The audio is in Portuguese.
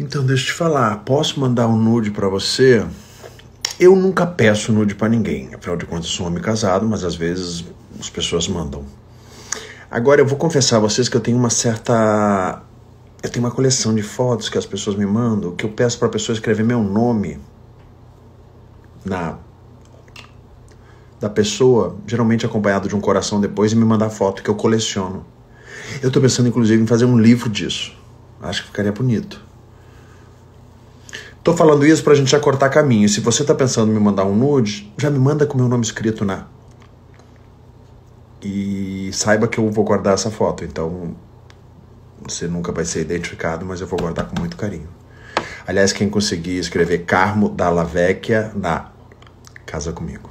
Então, deixa eu te falar, posso mandar um nude para você? Eu nunca peço nude para ninguém. Afinal de contas, eu sou um homem casado, mas às vezes as pessoas mandam. Agora, eu vou confessar a vocês que eu tenho uma certa. Eu tenho uma coleção de fotos que as pessoas me mandam, que eu peço para a pessoa escrever meu nome na da pessoa, geralmente acompanhado de um coração depois, e me mandar foto que eu coleciono. Eu estou pensando, inclusive, em fazer um livro disso. Acho que ficaria bonito. Tô falando isso pra gente já cortar caminho. Se você tá pensando em me mandar um nude, já me manda com meu nome escrito na. E saiba que eu vou guardar essa foto, então você nunca vai ser identificado, mas eu vou guardar com muito carinho. Aliás, quem conseguir escrever Carmo Dalla Vecchia na casa comigo.